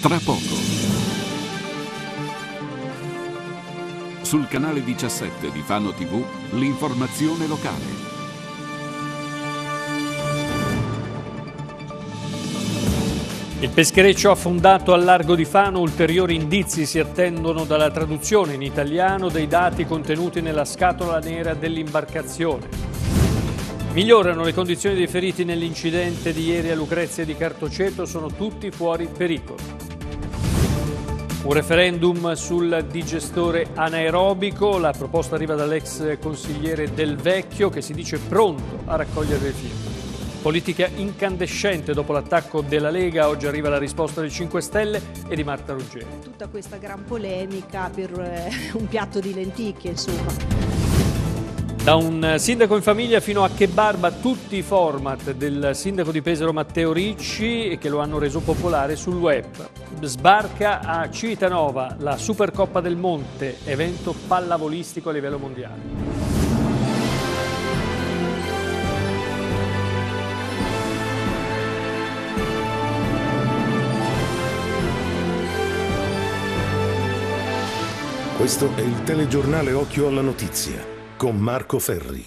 Tra poco. Sul canale 17 di Fano TV, l'informazione locale. Il peschereccio affondato al largo di Fano, ulteriori indizi si attendono dalla traduzione in italiano dei dati contenuti nella scatola nera dell'imbarcazione. Migliorano le condizioni dei feriti nell'incidente di ieri a Lucrezia di Cartoceto, sono tutti fuori pericolo. Un referendum sul digestore anaerobico, la proposta arriva dall'ex consigliere Del Vecchio che si dice pronto a raccogliere le firme. Politica incandescente dopo l'attacco della Lega, oggi arriva la risposta del 5 Stelle e di Marta Ruggeri. Tutta questa gran polemica per eh, un piatto di lenticchie, insomma. Da un sindaco in famiglia fino a che barba tutti i format del sindaco di Pesaro Matteo Ricci che lo hanno reso popolare sul web. Sbarca a Civitanova la Supercoppa del Monte, evento pallavolistico a livello mondiale. Questo è il telegiornale Occhio alla Notizia con Marco Ferri.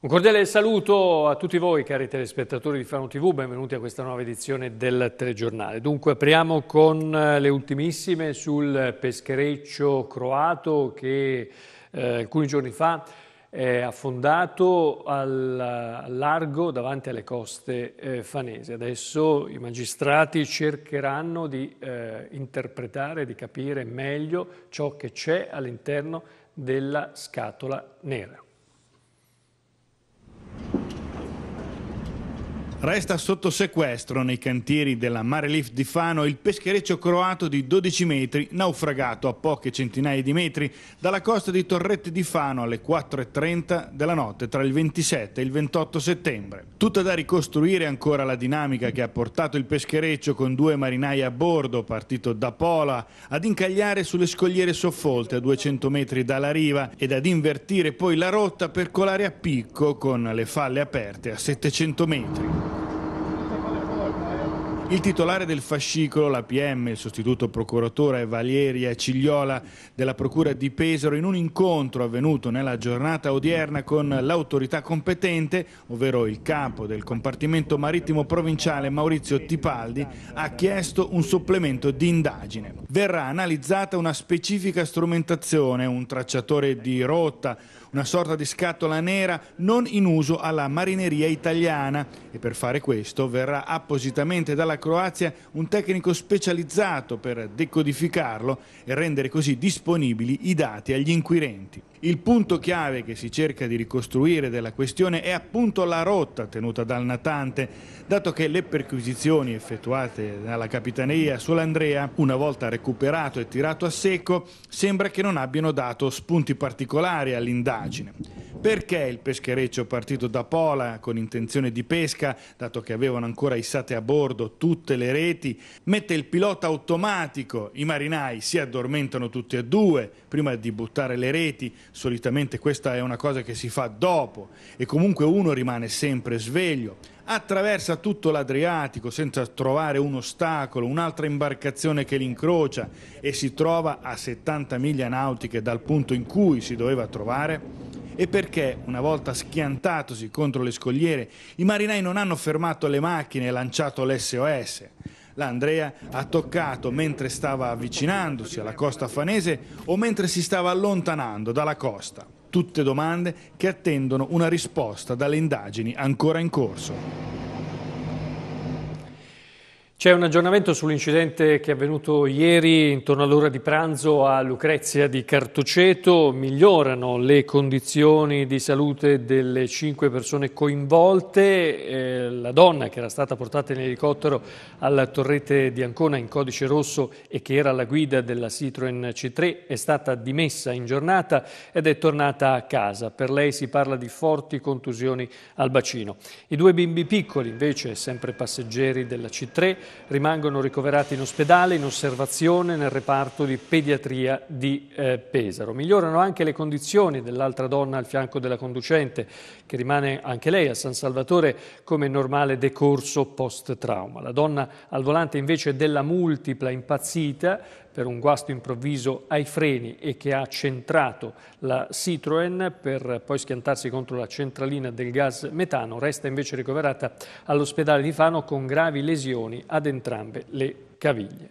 Un cordiale saluto a tutti voi cari telespettatori di Fano TV, benvenuti a questa nuova edizione del telegiornale. Dunque apriamo con eh, le ultimissime sul peschereccio croato che eh, alcuni giorni fa è eh, affondato al, largo davanti alle coste eh, fanesi. Adesso i magistrati cercheranno di eh, interpretare, di capire meglio ciò che c'è all'interno della scatola nera. Resta sotto sequestro nei cantieri della Mare Lift di Fano il peschereccio croato di 12 metri, naufragato a poche centinaia di metri dalla costa di Torrette di Fano alle 4.30 della notte tra il 27 e il 28 settembre. Tutta da ricostruire ancora la dinamica che ha portato il peschereccio con due marinai a bordo, partito da Pola, ad incagliare sulle scogliere soffolte a 200 metri dalla riva ed ad invertire poi la rotta per colare a picco con le falle aperte a 700 metri. Il titolare del fascicolo, la PM, il sostituto procuratore Valeria Cigliola della Procura di Pesaro, in un incontro avvenuto nella giornata odierna con l'autorità competente, ovvero il capo del compartimento marittimo provinciale Maurizio Tipaldi, ha chiesto un supplemento di indagine. Verrà analizzata una specifica strumentazione, un tracciatore di rotta, una sorta di scatola nera non in uso alla marineria italiana e per fare questo verrà appositamente dalla Croazia un tecnico specializzato per decodificarlo e rendere così disponibili i dati agli inquirenti. Il punto chiave che si cerca di ricostruire della questione è appunto la rotta tenuta dal natante, dato che le perquisizioni effettuate dalla Capitaneria sull'Andrea, una volta recuperato e tirato a secco, sembra che non abbiano dato spunti particolari all'indagine. Perché il peschereccio partito da Pola con intenzione di pesca, dato che avevano ancora issate a bordo tutte le reti, mette il pilota automatico, i marinai si addormentano tutti e due prima di buttare le reti, solitamente questa è una cosa che si fa dopo e comunque uno rimane sempre sveglio, attraversa tutto l'Adriatico senza trovare un ostacolo, un'altra imbarcazione che l'incrocia e si trova a 70 miglia nautiche dal punto in cui si doveva trovare? E perché, una volta schiantatosi contro le scogliere, i marinai non hanno fermato le macchine e lanciato l'SOS? l'Andrea ha toccato mentre stava avvicinandosi alla costa fanese o mentre si stava allontanando dalla costa. Tutte domande che attendono una risposta dalle indagini ancora in corso. C'è un aggiornamento sull'incidente che è avvenuto ieri intorno all'ora di pranzo a Lucrezia di Cartoceto. Migliorano le condizioni di salute delle cinque persone coinvolte. Eh, la donna che era stata portata in elicottero alla torrete di Ancona in codice rosso e che era la guida della Citroen C3 è stata dimessa in giornata ed è tornata a casa. Per lei si parla di forti contusioni al bacino. I due bimbi piccoli invece, sempre passeggeri della C3, rimangono ricoverati in ospedale, in osservazione nel reparto di pediatria di eh, Pesaro. Migliorano anche le condizioni dell'altra donna al fianco della conducente, che rimane anche lei a San Salvatore come normale decorso post-trauma. La donna al volante invece della multipla impazzita per un guasto improvviso ai freni e che ha centrato la Citroën per poi schiantarsi contro la centralina del gas metano, resta invece ricoverata all'ospedale di Fano con gravi lesioni ad entrambe le caviglie.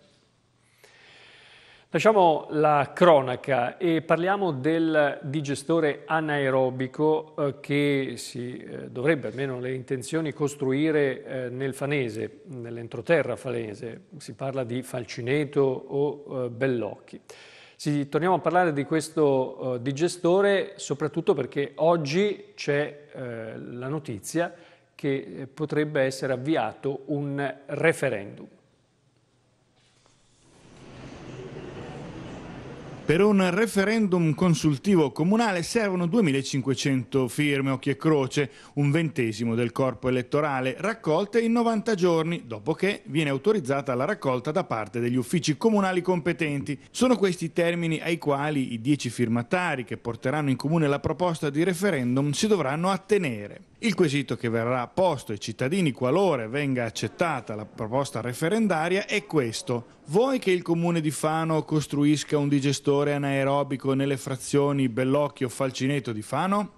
Lasciamo la cronaca e parliamo del digestore anaerobico eh, che si eh, dovrebbe, almeno le intenzioni, costruire eh, nel Fanese, nell'entroterra Fanese. Si parla di Falcineto o Bellocchi. Sì, torniamo a parlare di questo digestore soprattutto perché oggi c'è la notizia che potrebbe essere avviato un referendum. Per un referendum consultivo comunale servono 2.500 firme occhi e croce, un ventesimo del corpo elettorale, raccolte in 90 giorni, dopo che viene autorizzata la raccolta da parte degli uffici comunali competenti. Sono questi i termini ai quali i 10 firmatari che porteranno in comune la proposta di referendum si dovranno attenere. Il quesito che verrà posto ai cittadini qualora venga accettata la proposta referendaria è questo. Vuoi che il comune di Fano costruisca un digestore anaerobico nelle frazioni Bellocchio-Falcineto di Fano?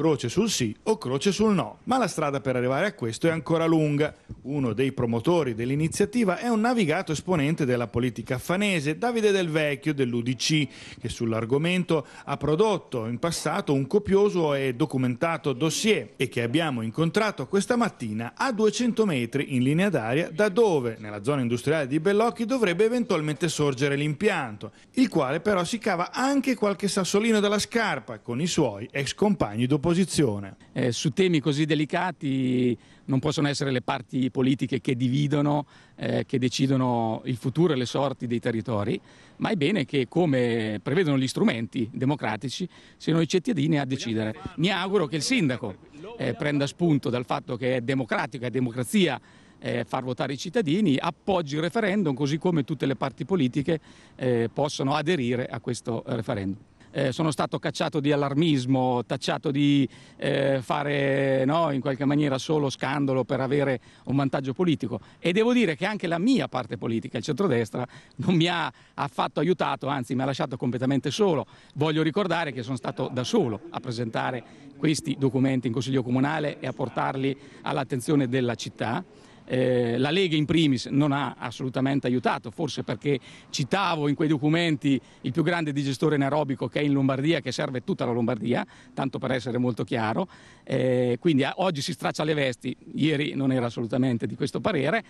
croce sul sì o croce sul no. Ma la strada per arrivare a questo è ancora lunga. Uno dei promotori dell'iniziativa è un navigato esponente della politica affanese, Davide Del Vecchio dell'UDC, che sull'argomento ha prodotto in passato un copioso e documentato dossier e che abbiamo incontrato questa mattina a 200 metri in linea d'aria da dove, nella zona industriale di Bellocchi, dovrebbe eventualmente sorgere l'impianto, il quale però si cava anche qualche sassolino dalla scarpa con i suoi ex compagni dopo posizione. Eh, su temi così delicati non possono essere le parti politiche che dividono, eh, che decidono il futuro e le sorti dei territori, ma è bene che, come prevedono gli strumenti democratici, siano i cittadini a decidere. Mi auguro che il sindaco eh, prenda spunto dal fatto che è democratico, è democrazia eh, far votare i cittadini, appoggi il referendum così come tutte le parti politiche eh, possono aderire a questo referendum eh, sono stato cacciato di allarmismo, tacciato di eh, fare no, in qualche maniera solo scandalo per avere un vantaggio politico e devo dire che anche la mia parte politica, il centrodestra, non mi ha affatto aiutato, anzi mi ha lasciato completamente solo. Voglio ricordare che sono stato da solo a presentare questi documenti in Consiglio Comunale e a portarli all'attenzione della città eh, la Lega in primis non ha assolutamente aiutato, forse perché citavo in quei documenti il più grande digestore anaerobico che è in Lombardia, che serve tutta la Lombardia, tanto per essere molto chiaro, eh, quindi a, ah, oggi si straccia le vesti, ieri non era assolutamente di questo parere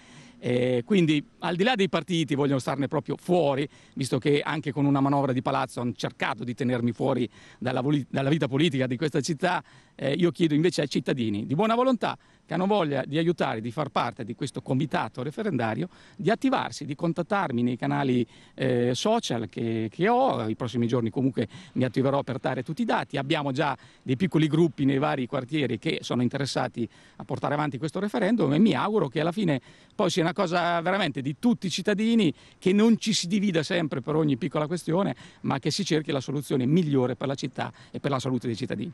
eh, quindi al di là dei partiti vogliono starne proprio fuori, visto che anche con una manovra di palazzo hanno cercato di tenermi fuori dalla, dalla vita politica di questa città, eh, io chiedo invece ai cittadini di buona volontà che hanno voglia di aiutare, di far parte di questo comitato referendario, di attivarsi, di contattarmi nei canali eh, social che, che, ho, i prossimi giorni comunque mi attiverò per dare tutti i dati, abbiamo già dei piccoli gruppi nei vari quartieri che sono interessati a portare avanti questo referendum e mi auguro che alla fine poi siano una cosa veramente di tutti i cittadini, che non ci si divida sempre per ogni piccola questione, ma che si cerchi la soluzione migliore per la città e per la salute dei cittadini.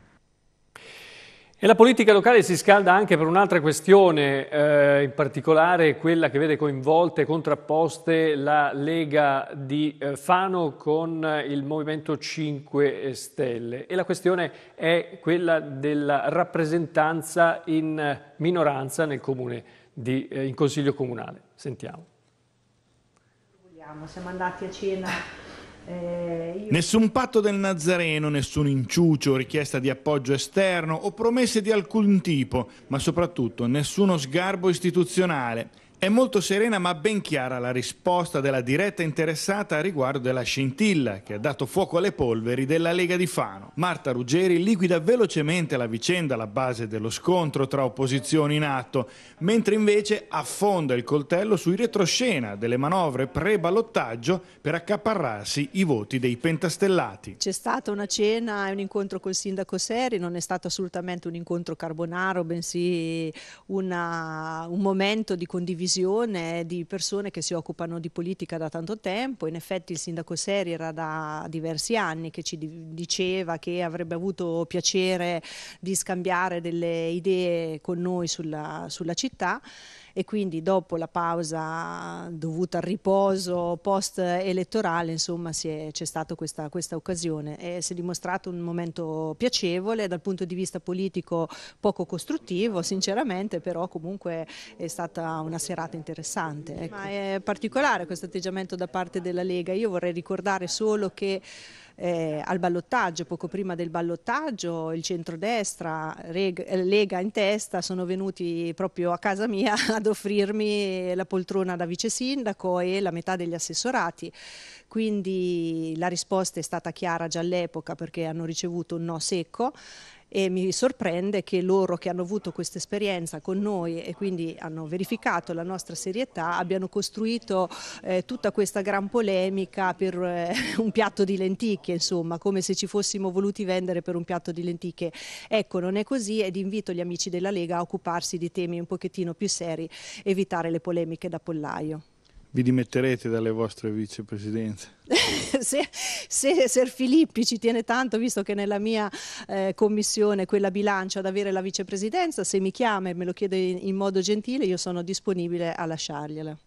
E la politica locale si scalda anche per un'altra questione, eh, in particolare quella che vede coinvolte e contrapposte la Lega di eh, Fano con eh, il Movimento 5 Stelle. E la questione è quella della rappresentanza in eh, minoranza nel comune di, eh, in consiglio comunale. Sentiamo. Siamo andati a cena eh, io... Nessun patto del Nazareno, nessun inciucio, richiesta di appoggio esterno o promesse di alcun tipo, ma soprattutto nessuno sgarbo istituzionale. È molto serena ma ben chiara la risposta della diretta interessata a riguardo della scintilla che ha dato fuoco alle polveri della Lega di Fano. Marta Ruggeri liquida velocemente la vicenda alla base dello scontro tra opposizioni in atto, mentre invece affonda il coltello sui retroscena delle manovre pre-ballottaggio per accaparrarsi i voti dei pentastellati. C'è stata una cena e un incontro col sindaco Seri, non è stato assolutamente un incontro carbonaro, bensì una, un momento di condivisione visione di persone che si occupano di politica da tanto tempo, in effetti il sindaco Seri era da diversi anni che ci diceva che avrebbe avuto piacere di scambiare delle idee con noi sulla, sulla città e quindi dopo la pausa dovuta al riposo post elettorale insomma c'è stata questa, questa, occasione e si è dimostrato un momento piacevole dal punto di vista politico poco costruttivo sinceramente però comunque è stata una serata interessante. Ecco. Ma è particolare questo atteggiamento da parte della Lega, io vorrei ricordare solo che eh, al ballottaggio, poco prima del ballottaggio il centrodestra, Reg- eh, Lega in testa, sono venuti proprio a casa mia ad offrirmi la poltrona da vice sindaco e la metà degli assessorati. Quindi la risposta è stata chiara già all'epoca perché hanno ricevuto un no secco e mi sorprende che loro che hanno avuto questa esperienza con noi e quindi hanno verificato la nostra serietà abbiano costruito eh, tutta questa gran polemica per eh, un piatto di lenticchie, insomma, come se ci fossimo voluti vendere per un piatto di lenticchie. Ecco, non è così ed invito gli amici della Lega a occuparsi di temi un pochettino più seri, evitare le polemiche da pollaio vi dimetterete dalle vostre vicepresidenze? se, se Ser Filippi ci tiene tanto, visto che nella mia eh, commissione, quella bilancia ad avere la vicepresidenza, se mi chiama e me lo chiede in modo gentile, io sono disponibile a lasciargliela.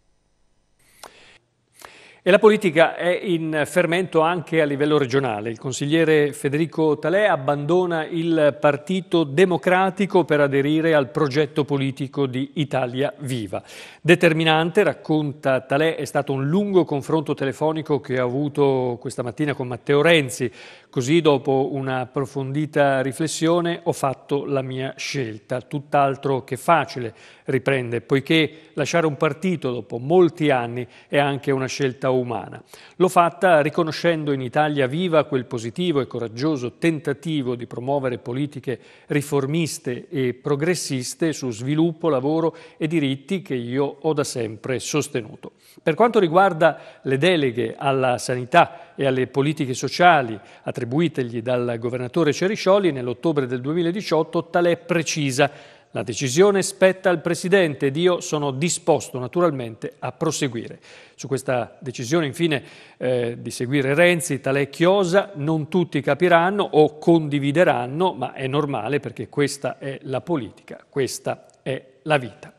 E la politica è in fermento anche a livello regionale. Il consigliere Federico Talè abbandona il Partito Democratico per aderire al progetto politico di Italia Viva. Determinante, racconta Talè, è stato un lungo confronto telefonico che ha avuto questa mattina con Matteo Renzi. Così, dopo una approfondita riflessione, ho fatto la mia scelta. Tutt'altro che facile, riprende, poiché lasciare un partito dopo molti anni è anche una scelta umana. L'ho fatta riconoscendo in Italia viva quel positivo e coraggioso tentativo di promuovere politiche riformiste e progressiste su sviluppo, lavoro e diritti che io ho da sempre sostenuto. Per quanto riguarda le deleghe alla sanità e alle politiche sociali attribuitegli dal governatore Ceriscioli, nell'ottobre del 2018 tale è precisa la decisione spetta al Presidente ed io sono disposto naturalmente a proseguire. Su questa decisione infine eh, di seguire Renzi, Talè Chiosa, non tutti capiranno o condivideranno, ma è normale perché questa è la politica, questa è la vita.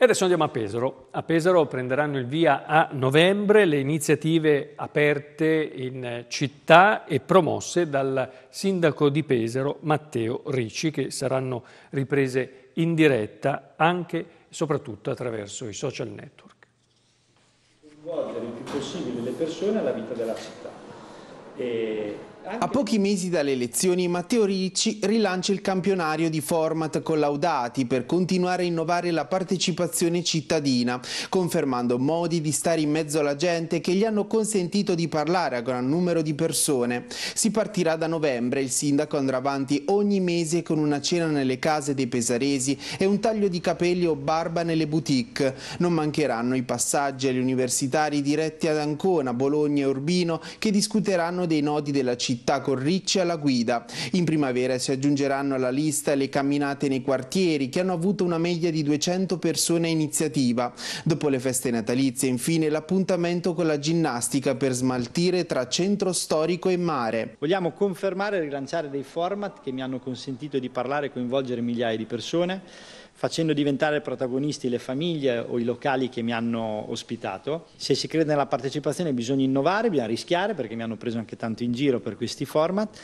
E adesso andiamo a Pesaro. A Pesaro prenderanno il via a novembre le iniziative aperte in città e promosse dal sindaco di Pesaro Matteo Ricci che saranno riprese in diretta anche e soprattutto attraverso i social network. Coinvolgere il più possibile le persone alla vita della città. E a pochi mesi dalle elezioni Matteo Ricci rilancia il campionario di format collaudati per continuare a innovare la partecipazione cittadina, confermando modi di stare in mezzo alla gente che gli hanno consentito di parlare a gran numero di persone. Si partirà da novembre, il sindaco andrà avanti ogni mese con una cena nelle case dei pesaresi e un taglio di capelli o barba nelle boutique. Non mancheranno i passaggi agli universitari diretti ad Ancona, Bologna e Urbino che discuteranno dei nodi della città città con Ricci alla guida. In primavera si aggiungeranno alla lista le camminate nei quartieri che hanno avuto una media di 200 persone a iniziativa. Dopo le feste natalizie infine l'appuntamento con la ginnastica per smaltire tra centro storico e mare. Vogliamo confermare e rilanciare dei format che mi hanno consentito di parlare e coinvolgere migliaia di persone facendo diventare protagonisti le famiglie o i locali che mi hanno ospitato. Se si crede nella partecipazione bisogna innovare, bisogna rischiare perché mi hanno preso anche tanto in giro per questi format.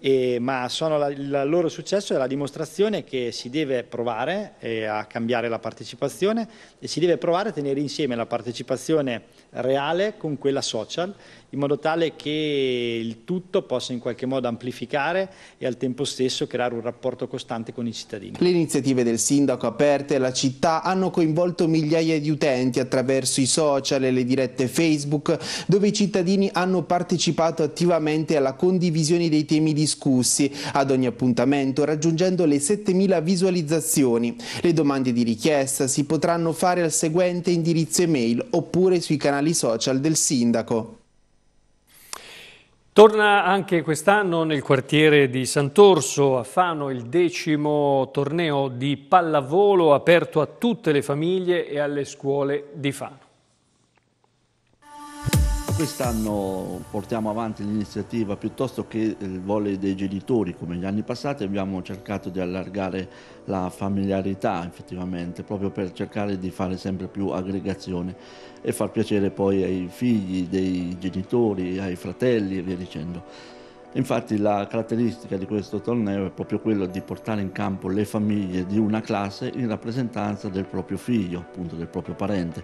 E, ma sono la, il loro successo è la dimostrazione che si deve provare eh, a cambiare la partecipazione e si deve provare a tenere insieme la partecipazione reale con quella social in modo tale che il tutto possa in qualche modo amplificare e al tempo stesso creare un rapporto costante con i cittadini. Le iniziative del sindaco aperte alla città hanno coinvolto migliaia di utenti attraverso i social e le dirette Facebook dove i cittadini hanno partecipato attivamente alla condivisione dei temi discussi ad ogni appuntamento raggiungendo le 7.000 visualizzazioni. Le domande di richiesta si potranno fare al seguente indirizzo email oppure sui canali social del sindaco. Torna anche quest'anno nel quartiere di Sant'Orso a Fano il decimo torneo di pallavolo aperto a tutte le famiglie e alle scuole di Fano. Quest'anno portiamo avanti l'iniziativa piuttosto che il eh, volle dei genitori come gli anni passati abbiamo cercato di allargare la familiarità effettivamente proprio per cercare di fare sempre più aggregazione e far piacere poi ai figli dei genitori, ai fratelli e via dicendo. Infatti la caratteristica di questo torneo è proprio quello di portare in campo le famiglie di una classe in rappresentanza del proprio figlio, appunto del proprio parente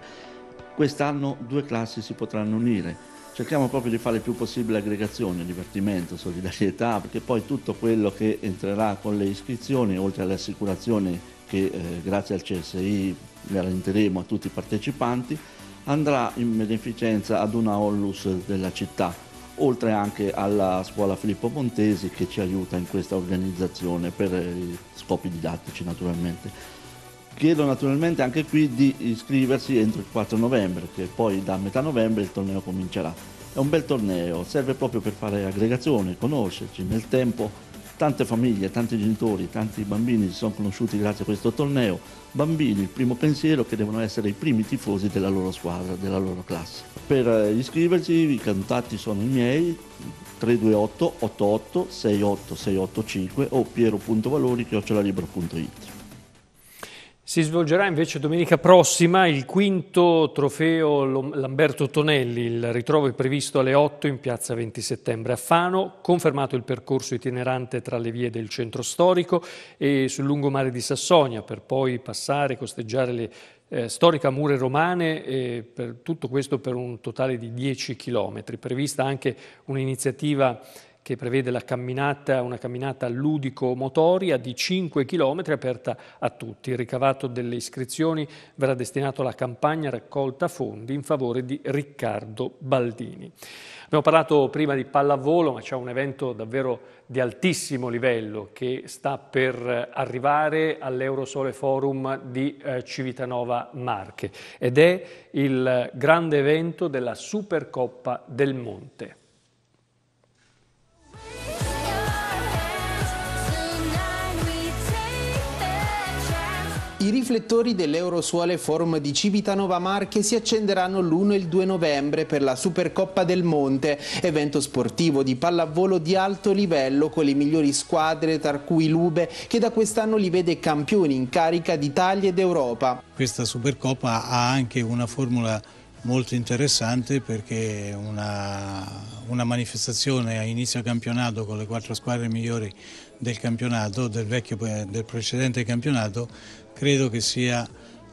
Quest'anno due classi si potranno unire. Cerchiamo proprio di fare il più possibile aggregazione, divertimento, solidarietà, perché poi tutto quello che entrerà con le iscrizioni, oltre alle assicurazioni che eh, grazie al CSI garantiremo a tutti i partecipanti, andrà in beneficenza ad una onlus della città, oltre anche alla scuola Filippo Montesi che ci aiuta in questa organizzazione per eh, scopi didattici naturalmente. Chiedo naturalmente anche qui di iscriversi entro il 4 novembre, che poi da metà novembre il torneo comincerà. È un bel torneo, serve proprio per fare aggregazione, conoscerci nel tempo. Tante famiglie, tanti genitori, tanti bambini si sono conosciuti grazie a questo torneo. Bambini, il primo pensiero che devono essere i primi tifosi della loro squadra, della loro classe. Per eh, iscriversi i contatti sono i miei, 328 88 68 685 o piero.valori.it si svolgerà invece domenica prossima il quinto trofeo Lamberto Tonelli. Il ritrovo è previsto alle 8 in piazza 20 settembre a Fano, confermato il percorso itinerante tra le vie del centro storico e sul lungomare di Sassonia per poi passare e costeggiare le eh, storiche mura romane, e per tutto questo per un totale di 10 chilometri. Prevista anche un'iniziativa che prevede camminata, una camminata ludico-motoria di 5 km aperta a tutti. Il ricavato delle iscrizioni verrà destinato alla campagna raccolta fondi in favore di Riccardo Baldini. Abbiamo parlato prima di pallavolo, ma c'è un evento davvero di altissimo livello che sta per arrivare all'Eurosole Forum di eh, Civitanova Marche ed è il grande evento della Supercoppa del Monte. I riflettori dell'Eurosuole Forum di Civitanova Marche si accenderanno l'1 e il 2 novembre per la Supercoppa del Monte, evento sportivo di pallavolo di alto livello con le migliori squadre, tra cui Lube, che da quest'anno li vede campioni in carica d'Italia ed Europa. Questa Supercoppa ha anche una formula molto interessante perché una, una manifestazione a inizio campionato con le quattro squadre migliori del campionato, del, vecchio, del precedente campionato credo che sia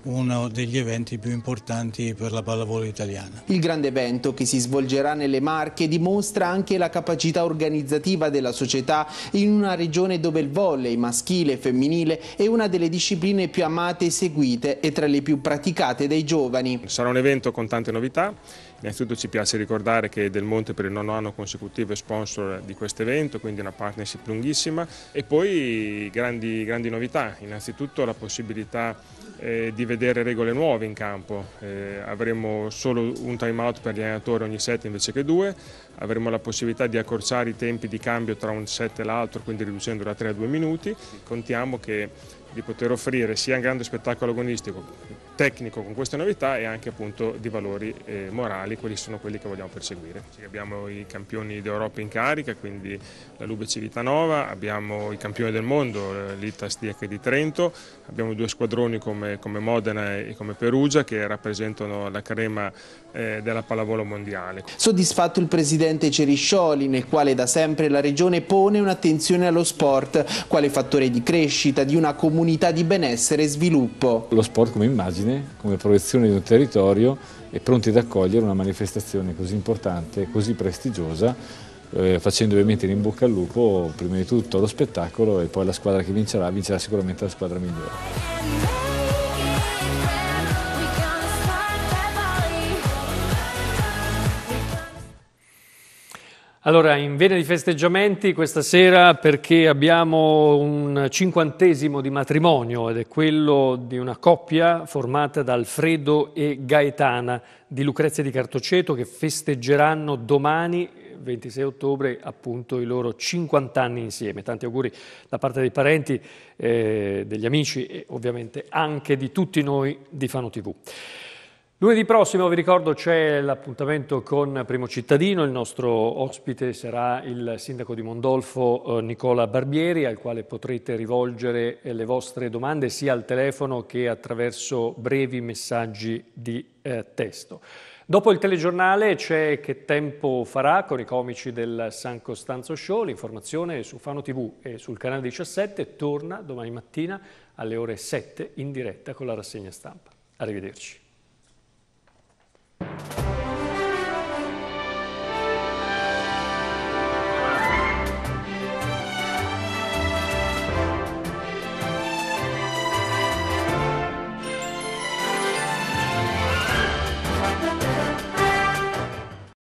uno degli eventi più importanti per la pallavolo italiana. Il grande evento che si svolgerà nelle Marche dimostra anche la capacità organizzativa della società in una regione dove il volley maschile e femminile è una delle discipline più amate, seguite e tra le più praticate dai giovani. Sarà un evento con tante novità, innanzitutto ci piace ricordare che Del Monte per il nono anno consecutivo è sponsor di questo evento, quindi una partnership lunghissima e poi grandi, grandi novità, innanzitutto la possibilità eh, di vedere regole nuove in campo, eh, avremo solo un time out per gli allenatori ogni set invece che due, avremo la possibilità di accorciare i tempi di cambio tra un set e l'altro, quindi riducendo da 3 a 2 minuti, contiamo che di poter offrire sia un grande spettacolo agonistico tecnico con queste novità e anche appunto di valori eh, morali, quelli sono quelli che vogliamo perseguire. Abbiamo i campioni d'Europa in carica, quindi la Lube Civitanova, abbiamo i campioni del mondo, eh, l'Itas DH di Trento, abbiamo due squadroni come, come, Modena e come Perugia che rappresentano la crema eh, della pallavolo mondiale. Soddisfatto il presidente Ceriscioli, nel quale da sempre la regione pone un'attenzione allo sport, quale fattore di crescita di una comunità di benessere e sviluppo. Lo sport come immagine immagine, come proiezione di un territorio e pronti ad accogliere una manifestazione così importante, così prestigiosa, eh, facendo ovviamente in bocca al lupo prima di tutto lo spettacolo e poi la squadra che vincerà, vincerà sicuramente la squadra migliore. Allora, in vena di festeggiamenti questa sera perché abbiamo un cinquantesimo di matrimonio ed è quello di una coppia formata da Alfredo e Gaetana di Lucrezia di Cartoceto che festeggeranno domani 26 ottobre appunto i loro 50 anni insieme. Tanti auguri da parte dei parenti, eh, degli amici e ovviamente anche di tutti noi di Fano TV. Lunedì prossimo, vi ricordo, c'è l'appuntamento con Primo Cittadino, il nostro ospite sarà il sindaco di Mondolfo eh, Nicola Barbieri, al quale potrete rivolgere eh, le vostre domande sia al telefono che attraverso brevi messaggi di eh, testo. Dopo il telegiornale c'è Che tempo farà con i comici del San Costanzo Show, l'informazione su Fano TV e sul canale 17 torna domani mattina alle ore 7 in diretta con la rassegna stampa. Arrivederci. Thank you.